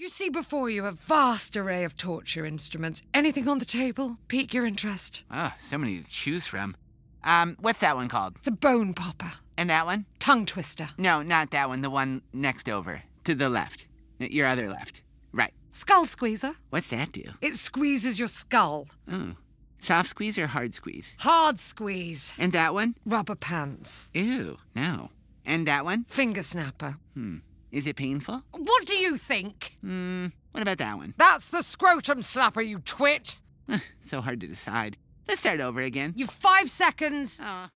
You see before you a vast array of torture instruments. Anything on the table pique your interest? Oh, so many to choose from. Um, what's that one called? It's a bone popper. And that one? Tongue twister. No, not that one. The one next over, to the left. Your other left. Right. Skull squeezer. What's that do? It squeezes your skull. Oh. Soft squeeze or hard squeeze? Hard squeeze. And that one? Rubber pants. Ew, no. And that one? Finger snapper. Hmm. Is it painful? What do you think? Hmm, what about that one? That's the scrotum slapper, you twit! so hard to decide. Let's start over again. You've five seconds.